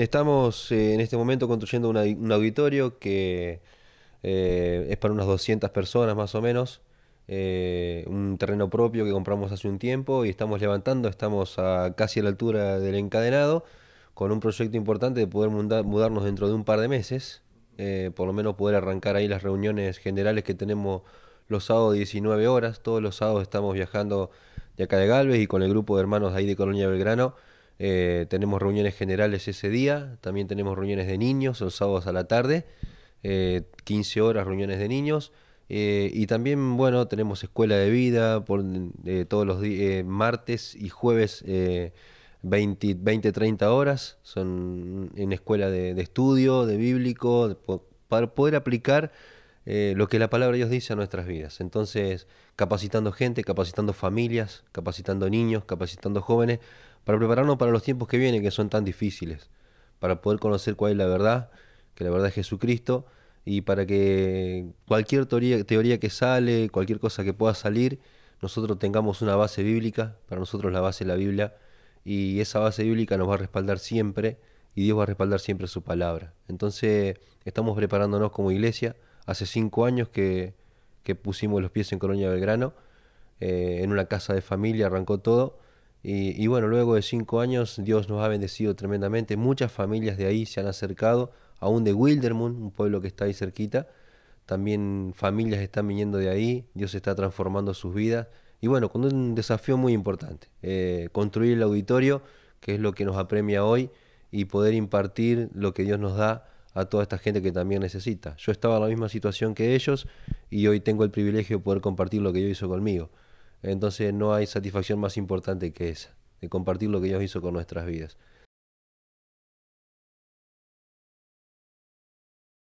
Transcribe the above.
Estamos eh, en este momento construyendo un auditorio que eh, es para unas 200 personas más o menos. Eh, un terreno propio que compramos hace un tiempo y estamos levantando, estamos a casi a la altura del encadenado, con un proyecto importante de poder mudarnos dentro de un par de meses, por lo menos poder arrancar ahí las reuniones generales que tenemos los sábados 19 horas, todos los sábados estamos viajando de acá de Galvez y con el grupo de hermanos ahí de Colonia Belgrano eh, tenemos reuniones generales ese día, también tenemos reuniones de niños los sábados a la tarde, 15 eh, horas reuniones de niños. Eh, y también, bueno, tenemos escuela de vida por, todos los días martes y jueves 20, 30 horas. Son en escuela de, estudio, de bíblico, para poder aplicar lo que la palabra de Dios dice a nuestras vidas. Entonces, capacitando gente, capacitando familias, capacitando niños, capacitando jóvenes para prepararnos para los tiempos que vienen, que son tan difíciles, para poder conocer cuál es la verdad, que la verdad es Jesucristo, y para que cualquier teoría, teoría que sale, cualquier cosa que pueda salir, nosotros tengamos una base bíblica, para nosotros la base es la Biblia, y esa base bíblica nos va a respaldar siempre, y Dios va a respaldar siempre su palabra. Entonces estamos preparándonos como iglesia, hace cinco años que, pusimos los pies en Colonia Belgrano, eh, en una casa de familia arrancó todo, y, bueno, luego de cinco años Dios nos ha bendecido tremendamente. Muchas familias de ahí se han acercado, aún de Wildermund, un pueblo que está ahí cerquita. También familias están viniendo de ahí, Dios está transformando sus vidas. Y bueno, con un desafío muy importante, eh, construir el auditorio, que es lo que nos apremia hoy, y poder impartir lo que Dios nos da a toda esta gente que también necesita. Yo estaba en la misma situación que ellos y hoy tengo el privilegio de poder compartir lo que Dios hizo conmigo. Entonces no hay satisfacción más importante que esa, de compartir lo que Dios hizo con nuestras vidas.